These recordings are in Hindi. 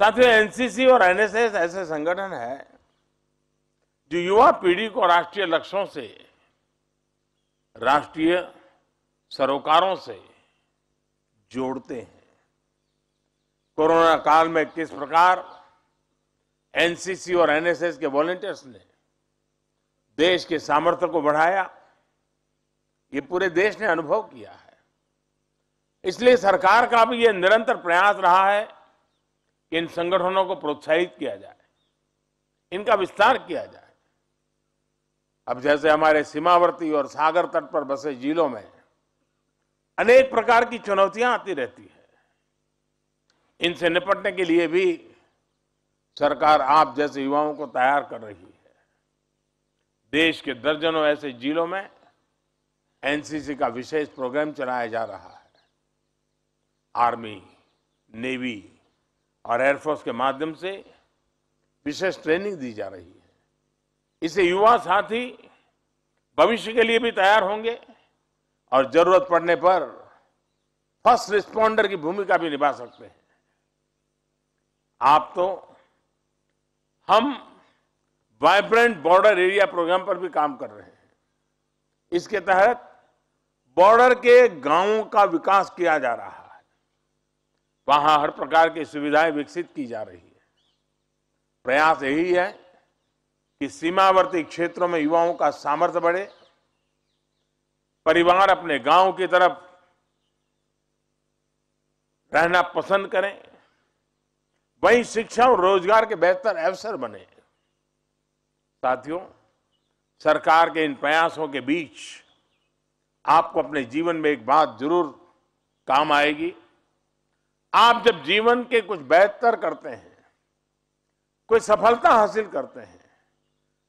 साथियों एनसीसी और एनएसएस ऐसे संगठन है जो युवा पीढ़ी को राष्ट्रीय लक्ष्यों से राष्ट्रीय सरोकारों से जोड़ते हैं कोरोना काल में किस प्रकार एनसीसी और एनएसएस के वॉलेंटियर्स ने देश के सामर्थ्य को बढ़ाया ये पूरे देश ने अनुभव किया है इसलिए सरकार का भी ये निरंतर प्रयास रहा है इन संगठनों को प्रोत्साहित किया जाए इनका विस्तार किया जाए अब जैसे हमारे सीमावर्ती और सागर तट पर बसे जिलों में अनेक प्रकार की चुनौतियां आती रहती है इनसे निपटने के लिए भी सरकार आप जैसे युवाओं को तैयार कर रही है देश के दर्जनों ऐसे जिलों में एनसीसी का विशेष प्रोग्राम चलाया जा रहा है आर्मी नेवी और एयरफोर्स के माध्यम से विशेष ट्रेनिंग दी जा रही है इससे युवा साथी भविष्य के लिए भी तैयार होंगे और जरूरत पड़ने पर फर्स्ट रिस्पॉन्डर की भूमिका भी निभा सकते हैं आप तो हम वाइब्रेंट बॉर्डर एरिया प्रोग्राम पर भी काम कर रहे हैं इसके तहत बॉर्डर के गांवों का विकास किया जा रहा है वहां हर प्रकार की सुविधाएं विकसित की जा रही है प्रयास यही है कि सीमावर्ती क्षेत्रों में युवाओं का सामर्थ्य बढ़े परिवार अपने गांव की तरफ रहना पसंद करें वहीं शिक्षा और रोजगार के बेहतर अवसर बने साथियों सरकार के इन प्रयासों के बीच आपको अपने जीवन में एक बात जरूर काम आएगी आप जब जीवन के कुछ बेहतर करते हैं कोई सफलता हासिल करते हैं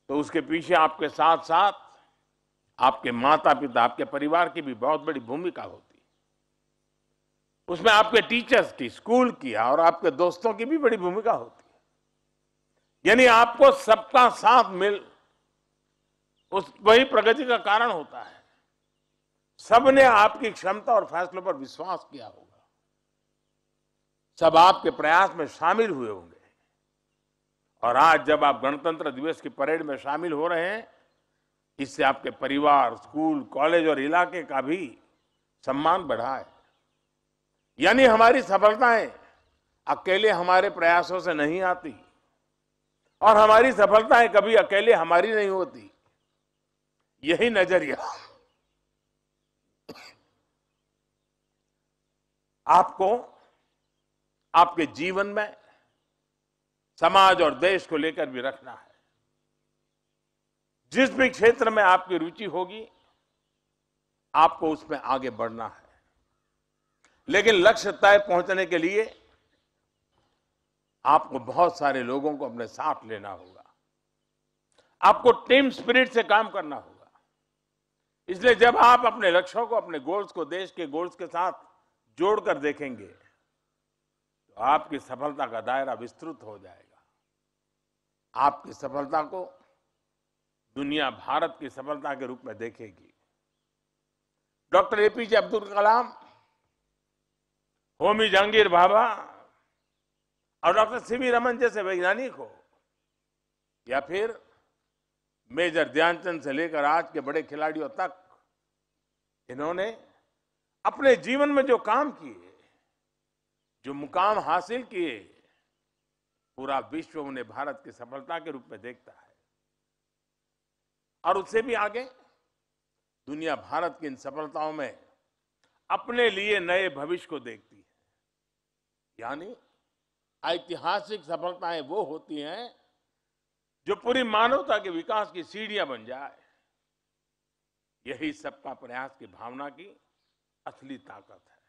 तो उसके पीछे आपके साथ साथ आपके माता पिता आपके परिवार की भी बहुत बड़ी भूमिका होती है उसमें आपके टीचर्स की स्कूल की और आपके दोस्तों की भी बड़ी भूमिका होती है यानी आपको सबका साथ मिल उस वही प्रगति का कारण होता है सबने आपकी क्षमता और फैसलों पर विश्वास किया होगा सब आपके प्रयास में शामिल हुए होंगे और आज जब आप गणतंत्र दिवस की परेड में शामिल हो रहे हैं इससे आपके परिवार स्कूल कॉलेज और इलाके का भी सम्मान बढ़ा है यानी हमारी सफलताएं अकेले हमारे प्रयासों से नहीं आती और हमारी सफलताएं कभी अकेले हमारी नहीं होती यही नजरिया आपको आपके जीवन में समाज और देश को लेकर भी रखना है जिस भी क्षेत्र में आपकी रुचि होगी आपको उसमें आगे बढ़ना है लेकिन लक्ष्य तय पहुंचने के लिए आपको बहुत सारे लोगों को अपने साथ लेना होगा आपको टीम स्पिरिट से काम करना होगा इसलिए जब आप अपने लक्ष्यों को अपने गोल्स को देश के गोल्स के साथ जोड़कर देखेंगे आपकी सफलता का दायरा विस्तृत हो जाएगा आपकी सफलता को दुनिया भारत की सफलता के रूप में देखेगी डॉक्टर एपीजे अब्दुल कलाम होमी जहांगीर बाबा और डॉक्टर सीवी रमन जैसे वैज्ञानिक हो या फिर मेजर ध्यानचंद से लेकर आज के बड़े खिलाड़ियों तक इन्होंने अपने जीवन में जो काम किए जो मुकाम हासिल किए पूरा विश्व उन्हें भारत की सफलता के रूप में देखता है और उससे भी आगे दुनिया भारत की इन सफलताओं में अपने लिए नए भविष्य को देखती है यानी ऐतिहासिक सफलताएं वो होती हैं जो पूरी मानवता के विकास की सीढ़ियां बन जाए यही सबका प्रयास की भावना की असली ताकत है